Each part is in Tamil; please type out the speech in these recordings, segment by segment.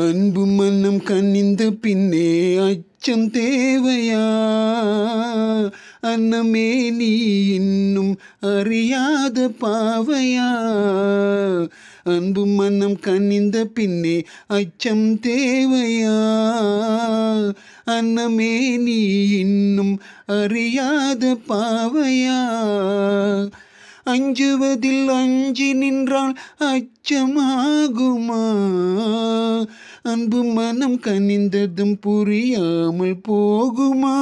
அன்பு மன்னம் கண்ணிந்த பின்னே அச்சம் தேவையா அன்னமே நீ இன்னும் அறியாத பாவையா அன்பு மன்னம் கண்ணிந்த பின்னே அச்சம் தேவையா அன்னமே நீ இன்னும் அறியாத பாவையா அஞ்சுவதில் அஞ்சி நின்றால் அச்சமாகுமா அன்பு மனம் கனிந்ததும் புரியாமல் போகுமா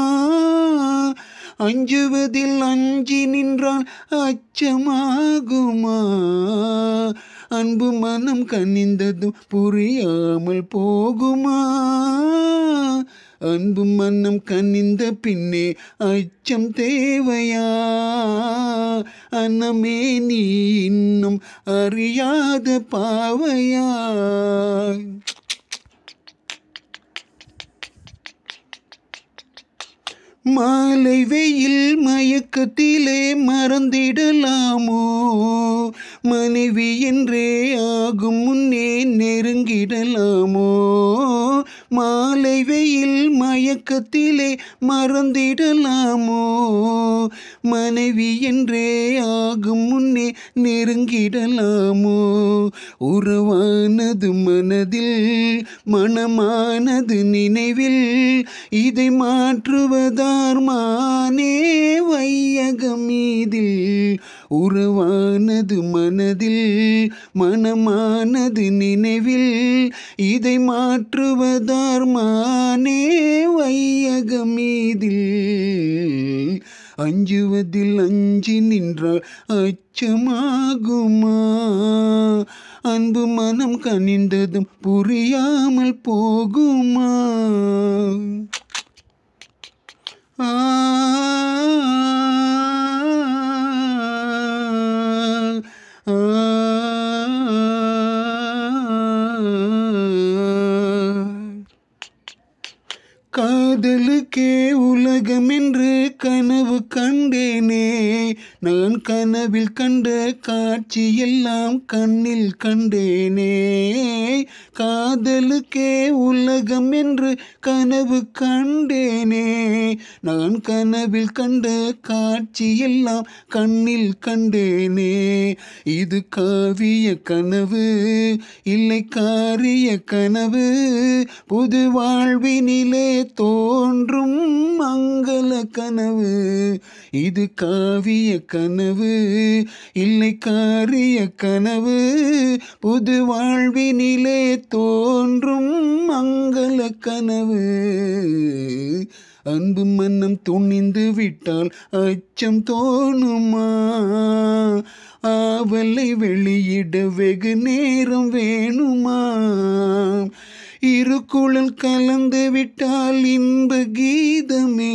அஞ்சுவதில் அஞ்சி நின்றால் அச்சமாகுமா அன்பு மனம் கனிந்ததும் புரியாமல் போகுமா அன்பு மன்னம் கண்ணிந்த பின்னே அச்சம் தேவையா அன்னமே நீ இன்னும் அறியாத பாவையா மாலை வெயில் மயக்கத்திலே மறந்திடலாமோ மனைவி என்றே ஆகும் முன்னே நெருங்கிடலாமோ மாலை வெயில் மயக்கத்திலே மறந்திடலாமோ மனைவி என்றே ஆகும் முன்னே நெருங்கிடலாமோ உருவானது மனதில் மனமானது நினைவில் இதை மாற்றுவதார் மானே வையகம் வையகமீதில் உருவானது மனதில் மனமானது நினைவில் இதை மாற்றுவதார் மானே வையகமீதில் அஞ்சுவதில் அஞ்சு நின்றால் அச்சமாகுமா அன்பு மனம் கனிந்ததும் புரியாமல் போகுமா காதலுக்கே உலகம் என்று கனவு கண்டேனே நான் கனவில் கண்ட காட்சியெல்லாம் கண்ணில் கண்டேனே காதலுக்கே உலகம் என்று கனவு கண்டேனே நான் கனவில் கண்ட காட்சியெல்லாம் கண்ணில் கண்டேனே இது காவிய கனவு இல்லை காரிய கனவு புது வாழ்வினிலே தோன்றும் மங்கள கனவு இது காவிய கனவு இல்லை காரிய கனவு புது வாழ்வினிலே தோன்றும் மங்கள கனவு அன்பு மன்னம் துணிந்து விட்டால் அச்சம் தோணுமா ஆவலை வெளியிட வெகு நேரம் வேணுமா இருக்குழல் கலந்து விட்டால் இன்ப கீதமே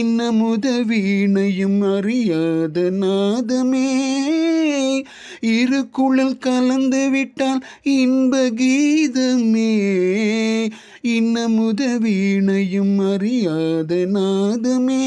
இன்னமுத வீணையும் அறியாத நாதமே இருக்குழல் கலந்து விட்டால் இன்ப கீதமே இன்னமுத வீணையும் அறியாத நாதமே